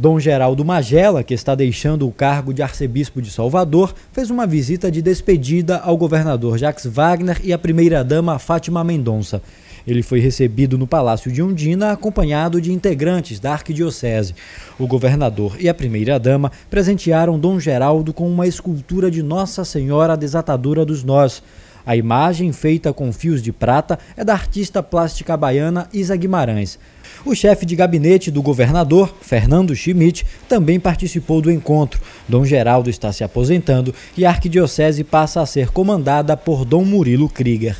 Dom Geraldo Magela, que está deixando o cargo de arcebispo de Salvador, fez uma visita de despedida ao governador Jacques Wagner e à primeira-dama Fátima Mendonça. Ele foi recebido no Palácio de Undina, acompanhado de integrantes da arquidiocese. O governador e a primeira-dama presentearam Dom Geraldo com uma escultura de Nossa Senhora Desatadora dos Nós. A imagem, feita com fios de prata, é da artista plástica baiana Isa Guimarães. O chefe de gabinete do governador, Fernando Schmidt, também participou do encontro. Dom Geraldo está se aposentando e a arquidiocese passa a ser comandada por Dom Murilo Krieger.